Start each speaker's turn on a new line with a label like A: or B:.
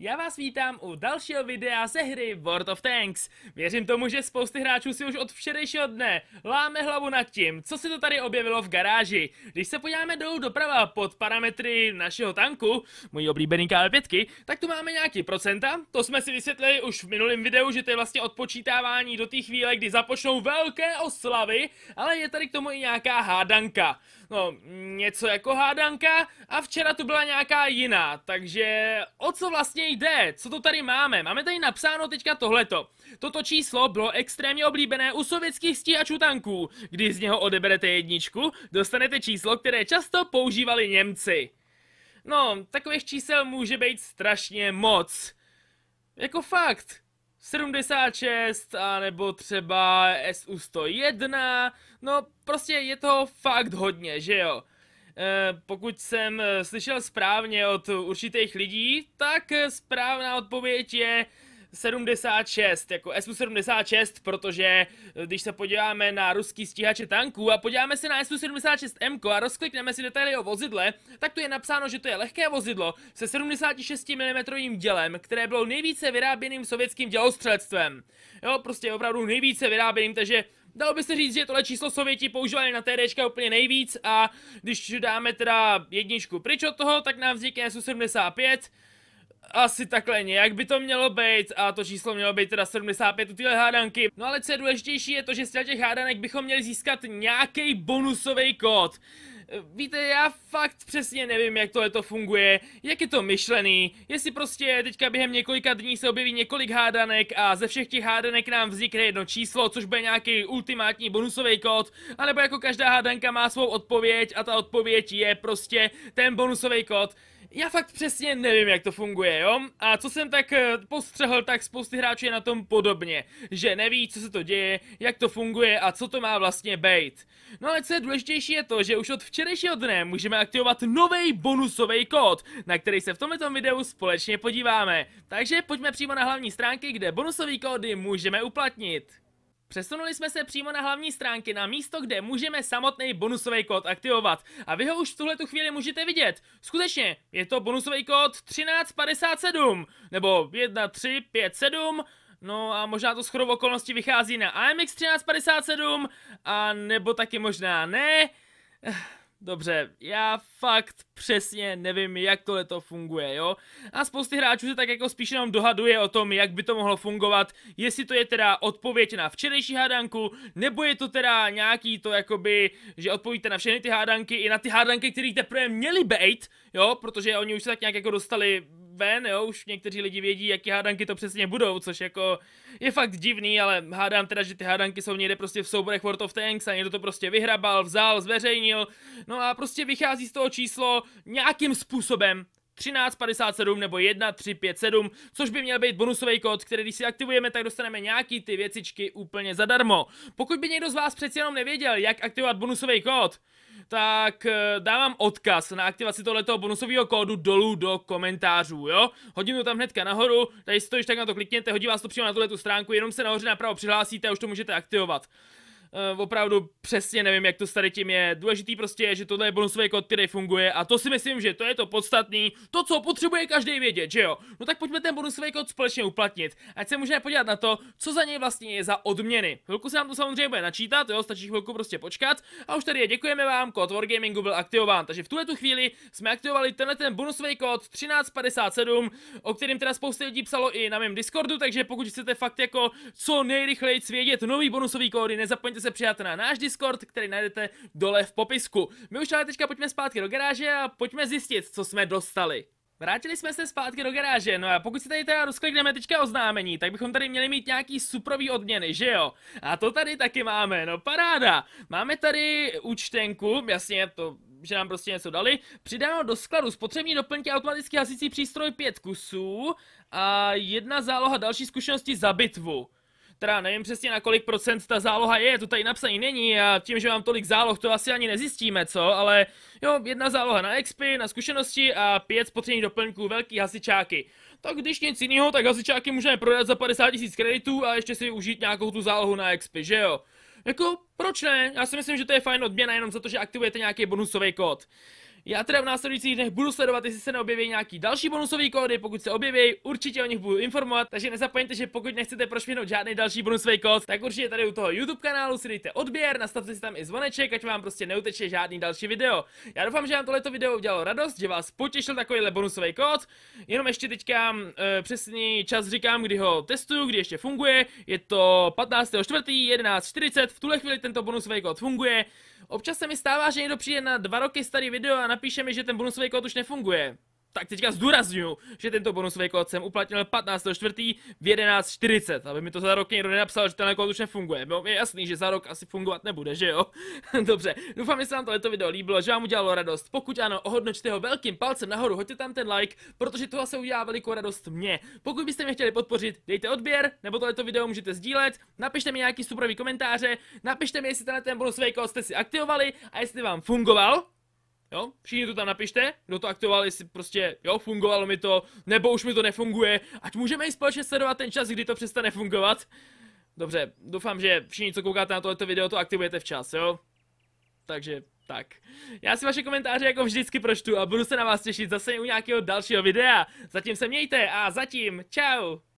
A: Já vás vítám u dalšího videa ze hry World of Tanks. Věřím tomu, že spousty hráčů si už od včerejšího dne láme hlavu nad tím, co se to tady objevilo v garáži. Když se podíváme dolů doprava pod parametry našeho tanku, můj oblíbený KL5, tak tu máme nějaký procenta. To jsme si vysvětlili už v minulém videu, že to je vlastně odpočítávání do té chvíle, kdy započnou velké oslavy, ale je tady k tomu i nějaká hádanka no, něco jako hádanka a včera tu byla nějaká jiná, takže o co vlastně jde? Co to tady máme? Máme tady napsáno teďka tohleto. Toto číslo bylo extrémně oblíbené u sovětských stíhačů tanků. Když z něho odeberete jedničku, dostanete číslo, které často používali Němci. No, takových čísel může být strašně moc. Jako fakt. 76, a nebo třeba SU101, no prostě je toho fakt hodně, že jo. E, pokud jsem eh, slyšel správně od určitých lidí, tak eh, správná odpověď je 76, jako SU-76, protože eh, když se podíváme na ruský stíhače tanků a podíváme se na SU-76M a rozklikneme si detaily o vozidle, tak tu je napsáno, že to je lehké vozidlo se 76 mm dělem, které bylo nejvíce vyráběným sovětským dělostřelectvem. Jo, prostě opravdu nejvíce vyráběným, takže dalo by se říct, že tohle číslo Sověti používali na TD úplně nejvíc a když dáme teda jedničku pryč od toho, tak nám vznikne SU-75, asi takhle nějak by to mělo být a to číslo mělo být teda 75 u téhle hádanky. No ale co je důležitější je to, že z těch hádanek bychom měli získat nějaký bonusový kód. Víte, já fakt přesně nevím, jak tohle to funguje, jak je to myšlený, jestli prostě teďka během několika dní se objeví několik hádanek a ze všech těch hádanek nám vznikne jedno číslo, což bude nějaký ultimátní bonusový kód, anebo jako každá hádanka má svou odpověď a ta odpověď je prostě ten bonusový kód já fakt přesně nevím, jak to funguje, jo? A co jsem tak eh, postřehl, tak spousty hráčů je na tom podobně, že neví, co se to děje, jak to funguje a co to má vlastně být. No ale co je důležitější je to, že už od včerejšího dne můžeme aktivovat nový bonusový kód, na který se v tomto videu společně podíváme. Takže pojďme přímo na hlavní stránky, kde bonusový kódy můžeme uplatnit. Přesunuli jsme se přímo na hlavní stránky, na místo, kde můžeme samotný bonusový kód aktivovat. A vy ho už v tuhle tu chvíli můžete vidět. Skutečně, je to bonusový kód 1357, nebo 1357, No a možná to schodou okolností vychází na AMX 1357, a nebo taky možná ne. Eh, Dobře, já fakt přesně nevím, jak tohle to funguje, jo? A spousty hráčů se tak jako spíš jenom dohaduje o tom, jak by to mohlo fungovat, jestli to je teda odpověď na včerejší hádanku, nebo je to teda nějaký to jakoby, že odpovíte na všechny ty hádanky i na ty hádanky, které teprve měly být, jo? Protože oni už se tak nějak jako dostali ven, jo, už někteří lidi vědí, jaký hádanky to přesně budou, což jako je fakt divný, ale hádám teda, že ty hádanky jsou někde prostě v souborech World of Tanks a někdo to prostě vyhrabal, vzal, zveřejnil, no a prostě vychází z toho číslo nějakým způsobem, 1357 nebo 1357, což by měl být bonusový kód, který když si aktivujeme, tak dostaneme nějaký ty věcičky úplně zadarmo. Pokud by někdo z vás přeci jenom nevěděl, jak aktivovat bonusový kód, tak eh, dávám odkaz na aktivaci tohoto bonusového kódu dolů do komentářů, jo? Hodím to tam hnedka nahoru, tady si to, již tak na to klikněte, hodí vás to přímo na tuhle stránku, jenom se nahoře napravo přihlásíte a už to můžete aktivovat. Uh, opravdu přesně nevím, jak to s tady tím je. Důležitý prostě je, že tohle je bonusový kód, který funguje a to si myslím, že to je to podstatný, to, co potřebuje každý vědět, že jo? No tak pojďme ten bonusový kód společně uplatnit, ať se můžeme podívat na to, co za něj vlastně je za odměny. Chvilku se nám to samozřejmě bude načítat, jo, stačí chvilku prostě počkat a už tady je, děkujeme vám, kód Wargamingu byl aktivován, takže v tuhle tu chvíli jsme aktivovali tenhle ten bonusový kód 1357, o kterým teda spousta lidí psalo i na mém Discordu, takže pokud chcete fakt jako co nejrychleji svědět nový bonusový kód, nezapomeňte Můžete se přidat na náš Discord, který najdete dole v popisku. My už ale teďka pojďme zpátky do garáže a pojďme zjistit, co jsme dostali. Vrátili jsme se zpátky do garáže, no a pokud si tady teda rozklikneme teďka oznámení, tak bychom tady měli mít nějaký suprový odměny, že jo? A to tady taky máme, no paráda! Máme tady účtenku, jasně, to že nám prostě něco dali. Přidáno do skladu spotřební doplňky automatický hasící přístroj 5 kusů a jedna záloha další zkušenosti za bitvu. Teda nevím přesně na kolik procent ta záloha je, to tady napsaný není a tím, že mám tolik záloh, to asi ani nezjistíme, co? Ale jo, jedna záloha na XP, na zkušenosti a pět spotřebních doplňků, velký hasičáky. Tak když nic jiného, tak hasičáky můžeme prodat za 50 000 kreditů a ještě si užít nějakou tu zálohu na XP. že jo? Jako, proč ne? Já si myslím, že to je fajn odměna jenom za to, že aktivujete nějaký bonusový kód. Já teda v následujících dnech budu sledovat, jestli se neobjeví nějaký další bonusový kódy, pokud se objeví, určitě o nich budu informovat, takže nezapomeňte, že pokud nechcete prošvihnout žádný další bonusový kód, tak určitě tady u toho YouTube kanálu si dejte odběr, nastavte si tam i zvoneček, ať vám prostě neuteče žádný další video. Já doufám, že vám tohleto video udělalo radost, že vás potěšil takovýhle bonusový kód. Jenom ještě teďka e, přesný čas říkám, kdy ho testuju, kdy ještě funguje. Je to 15.4.11.40, v tuhle chvíli tento bonusový kód funguje. Občas se mi stává, že někdo přijde na dva roky starý video a napíše mi, že ten bonusový kód už nefunguje tak teďka zdůraznuju, že tento bonusový kód jsem uplatnil 15.4. v 11.40, aby mi to za rok někdo nenapsal, že ten kód už nefunguje. Bylo no, mi jasný, že za rok asi fungovat nebude, že jo? Dobře, doufám, že se vám tohleto video líbilo, že vám udělalo radost. Pokud ano, ohodnočte ho velkým palcem nahoru, hoďte tam ten like, protože tohle se udělá velikou radost mě. Pokud byste mě chtěli podpořit, dejte odběr, nebo tohleto video můžete sdílet, napište mi nějaký superový komentáře, napište mi, jestli tenhle ten bonusový kód jste si aktivovali a jestli vám fungoval, Jo? Všichni to tam napište, kdo to aktivoval, jestli prostě, jo, fungovalo mi to, nebo už mi to nefunguje, ať můžeme i společně sledovat ten čas, kdy to přestane fungovat. Dobře, doufám, že všichni, co koukáte na tohleto video, to aktivujete včas, jo? Takže, tak. Já si vaše komentáře jako vždycky pročtu a budu se na vás těšit zase u nějakého dalšího videa. Zatím se mějte a zatím, čau!